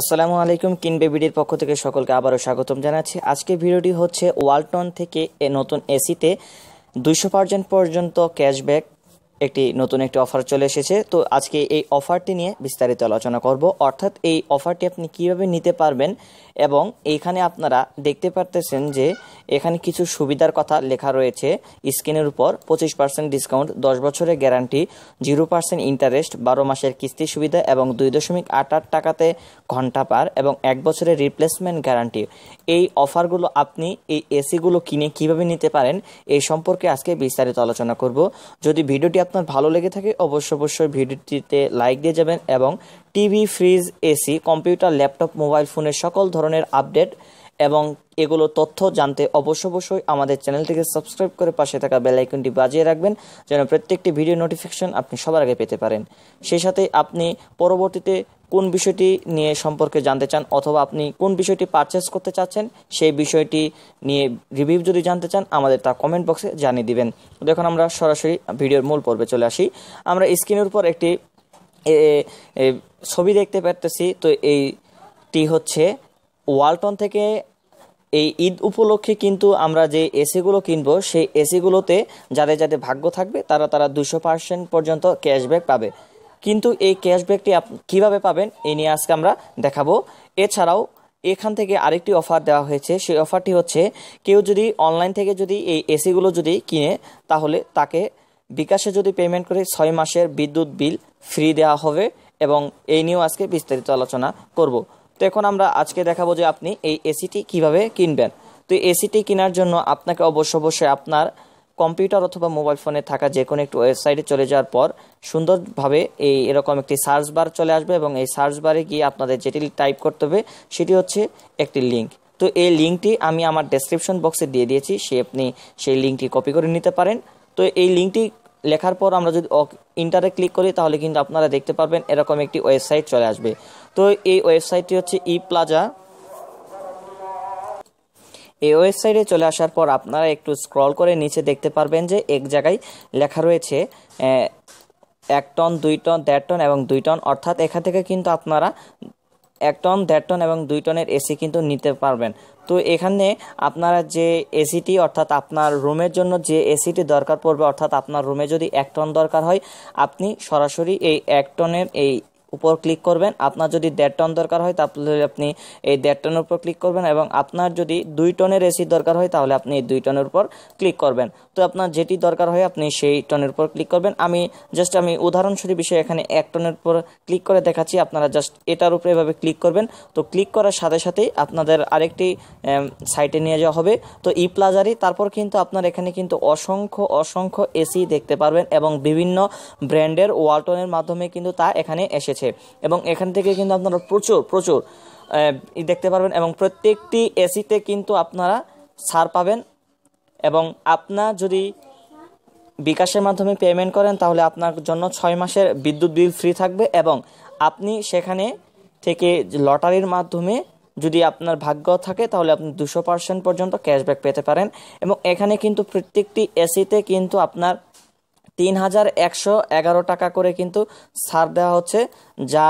আসসালামু আলাইকুম কিন বিডির পক্ষ থেকে সকলকে আবারও স্বাগতম জানাচ্ছি আজকে ভিডিওটি হচ্ছে ওয়ালটন থেকে এ নতুন এসিতে দুইশো পার্সেন্ট পর্যন্ত ক্যাশব্যাক একটি নতুন একটি অফার চলে এসেছে তো আজকে এই অফারটি নিয়ে বিস্তারিত আলোচনা করব অর্থাৎ এই অফারটি আপনি কিভাবে নিতে পারবেন এবং এইখানে আপনারা দেখতে পারতেছেন যে এখানে কিছু সুবিধার কথা লেখা রয়েছে স্ক্রিনের উপর পঁচিশ পার্সেন্ট ডিসকাউন্ট দশ বছরের গ্যারান্টি জিরো পার্সেন্ট ইন্টারেস্ট বারো মাসের কিস্তি সুবিধা এবং দুই দশমিক আট আট টাকাতে ঘন্টা পার এবং এক বছরের রিপ্লেসমেন্ট গ্যারান্টি এই অফারগুলো আপনি এই এসিগুলো কিনে কিভাবে নিতে পারেন এই সম্পর্কে আজকে বিস্তারিত আলোচনা করব যদি ভিডিওটি আপনার ভালো লেগে থাকে অবশ্যই অবশ্যই ভিডিওটিতে লাইক দিয়ে যাবেন এবং TV fridge AC computer laptop mobile ফোনের সকল ধরনের আপডেট এবং এগুলো তথ্য জানতে অবশ্য অবশ্যই আমাদের চ্যানেলটিকে সাবস্ক্রাইব করে পাশে থাকা বেল আইকনটি বাজিয়ে রাখবেন যেন প্রত্যেকটি ভিডিও নোটিফিকেশন আপনি সবার আগে পেতে পারেন সেই সাথে আপনি পরবর্তীতে কোন বিষয়টি নিয়ে সম্পর্কে জানতে চান অথবা আপনি কোন বিষয়টি পারচেস করতে চাচ্ছেন সেই বিষয়টি নিয়ে রিভিউ যদি জানতে চান আমাদের তা কমেন্ট বক্সে জানিয়ে দিবেন দেখুন আমরা সরাসরি ভিডিওর মূল পর্বে চলে আসি আমরা স্ক্রিনের উপর একটি ছবি দেখতে পারতেছি তো এইটি হচ্ছে ওয়ালটন থেকে এই ঈদ উপলক্ষে কিন্তু আমরা যে এসিগুলো কিনবো সেই এসিগুলোতে যাদের যাদের ভাগ্য থাকবে তারা তারা দুশো পার্সেন্ট পর্যন্ত ক্যাশব্যাক পাবে কিন্তু এই ক্যাশব্যাকটি কিভাবে পাবেন এ নিয়ে আজকে আমরা দেখাবো এছাড়াও এখান থেকে আরেকটি অফার দেওয়া হয়েছে সেই অফারটি হচ্ছে কেউ যদি অনলাইন থেকে যদি এই এসিগুলো যদি কিনে তাহলে তাকে বিকাশে যদি পেমেন্ট করে ছয় মাসের বিদ্যুৎ বিল ফ্রি দেওয়া হবে এবং এই নিয়েও আজকে বিস্তারিত আলোচনা করব তো এখন আমরা আজকে দেখাবো যে আপনি এই এসিটি কিভাবে কিনবেন তো এসিটি কেনার জন্য আপনাকে অবশ্য অবশ্যই আপনার কম্পিউটার অথবা মোবাইল ফোনে থাকা যে কোনো একটি ওয়েবসাইটে চলে যাওয়ার পর সুন্দরভাবে এই এরকম একটি সার্চ বার চলে আসবে এবং এই সার্চ বারে গিয়ে আপনাদের যেটি টাইপ করতে হবে সেটি হচ্ছে একটি লিঙ্ক তো এই লিঙ্কটি আমি আমার ডেসক্রিপশন বক্সে দিয়ে দিয়েছি সে আপনি সেই লিঙ্কটি কপি করে নিতে পারেন তো এই লিঙ্কটি লেখার পর আমরা যদি ইন্টারে ক্লিক করি তাহলে কিন্তু আপনারা দেখতে পারবেন এরকম একটি ওয়েবসাইট চলে আসবে তো এই ওয়েবসাইটটি হচ্ছে ই প্লাজা এই ওয়েবসাইটে চলে আসার পর আপনারা একটু স্ক্রল করে নিচে দেখতে পারবেন যে এক জায়গায় লেখা রয়েছে এক টন দুই টন দেড় টন এবং দুই টন অর্থাৎ এখান থেকে কিন্তু আপনারা এক টন দেড় টন এবং দুই টনের এসি কিন্তু নিতে পারবেন তো এখানে আপনারা যে এসিটি অর্থাৎ আপনার রুমের জন্য যে এসিটি দরকার পড়বে অর্থাৎ আপনার রুমে যদি এক টন দরকার হয় আপনি সরাসরি এই এক টনের এই উপর ক্লিক করবেন আপনার যদি দেড় টন দরকার হয় তাহলে আপনি এই দেড় টনের উপর ক্লিক করবেন এবং আপনার যদি দুই টনের এসি দরকার হয় তাহলে আপনি এই দুই টনের উপর ক্লিক করবেন তো আপনার যেটি দরকার হয় আপনি সেই টনের উপর ক্লিক করবেন আমি জাস্ট আমি উদাহরণস্বরূপ বিষয়ে এখানে এক টনের উপর ক্লিক করে দেখাচ্ছি আপনারা জাস্ট এটার উপরে এভাবে ক্লিক করবেন তো ক্লিক করার সাথে সাথেই আপনাদের আরেকটি সাইটে নিয়ে যাওয়া হবে তো ই প্লাজারি তারপর কিন্তু আপনার এখানে কিন্তু অসংখ্য অসংখ্য এসি দেখতে পারবেন এবং বিভিন্ন ব্র্যান্ডের ওয়ালটনের মাধ্যমে কিন্তু তা এখানে এসেছে রয়েছে এবং এখান থেকে কিন্তু আপনারা প্রচুর প্রচুর দেখতে পারবেন এবং প্রত্যেকটি এসিতে কিন্তু আপনারা ছাড় পাবেন এবং আপনার যদি বিকাশের মাধ্যমে পেমেন্ট করেন তাহলে আপনার জন্য ছয় মাসের বিদ্যুৎ বিল ফ্রি থাকবে এবং আপনি সেখানে থেকে লটারির মাধ্যমে যদি আপনার ভাগ্য থাকে তাহলে আপনি দুশো পার্সেন্ট পর্যন্ত ক্যাশব্যাক পেতে পারেন এবং এখানে কিন্তু প্রত্যেকটি এসিতে কিন্তু আপনার তিন হাজার একশো এগারো টাকা করে কিন্তু ছাড় দেওয়া হচ্ছে যা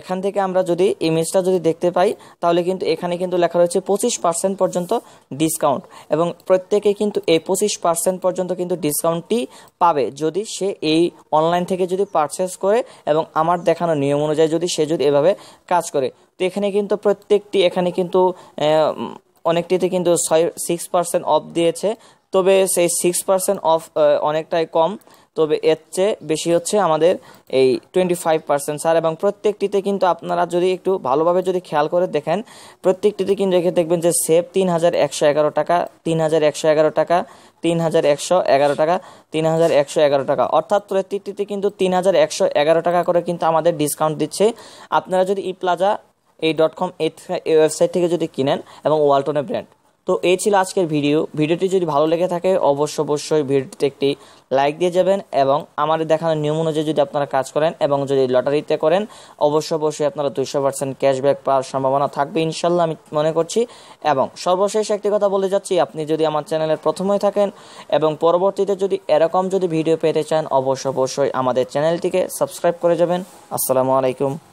এখান থেকে আমরা যদি ইমেজটা যদি দেখতে পাই তাহলে কিন্তু এখানে কিন্তু লেখা রয়েছে পঁচিশ পার্সেন্ট পর্যন্ত ডিসকাউন্ট এবং প্রত্যেকে কিন্তু এই পঁচিশ পার্সেন্ট পর্যন্ত কিন্তু ডিসকাউন্টটি পাবে যদি সে এই অনলাইন থেকে যদি পারচেস করে এবং আমার দেখানো নিয়ম অনুযায়ী যদি সে যদি এভাবে কাজ করে তো এখানে কিন্তু প্রত্যেকটি এখানে কিন্তু অনেকটিতে কিন্তু ছয় সিক্স পার্সেন্ট অফ দিয়েছে তবে সেই সিক্স পার্সেন্ট অফ অনেকটাই কম তবে এর চেয়ে বেশি হচ্ছে আমাদের এই টোয়েন্টি ফাইভ পার্সেন্ট ছাড় এবং প্রত্যেকটিতে কিন্তু আপনারা যদি একটু ভালোভাবে যদি খেয়াল করে দেখেন প্রত্যেকটিতে কিন্তু রেখে দেখবেন যে সেভ তিন হাজার একশো এগারো টাকা তিন হাজার একশো এগারো টাকা তিন হাজার একশো এগারো টাকা তিন হাজার একশো এগারো টাকা অর্থাৎ প্রত্যেকটিতে কিন্তু তিন হাজার একশো এগারো টাকা করে কিন্তু আমাদের ডিসকাউন্ট দিচ্ছে আপনারা যদি ই প্লাজা এই ডট কম এই ওয়েবসাইট থেকে যদি কিনেন এবং ওয়ালটনে ব্র্যান্ড তো এই ছিল আজকের ভিডিও ভিডিওটি যদি ভালো লেগে থাকে অবশ্য অবশ্যই ভিডিওটিতে একটি লাইক দিয়ে যাবেন এবং আমাদের দেখানো নিয়ম অনুযায়ী যদি আপনারা কাজ করেন এবং যদি লটারিতে করেন অবশ্য অবশ্যই আপনারা দুইশো পার্সেন্ট ক্যাশব্যাক পাওয়ার সম্ভাবনা থাকবে ইনশাল্লাহ আমি মনে করছি এবং সর্বশেষ একটি কথা বলে যাচ্ছি আপনি যদি আমার চ্যানেলের প্রথমেই থাকেন এবং পরবর্তীতে যদি এরকম যদি ভিডিও পেতে চান অবশ্য অবশ্যই আমাদের চ্যানেলটিকে সাবস্ক্রাইব করে যাবেন আসসালামু আলাইকুম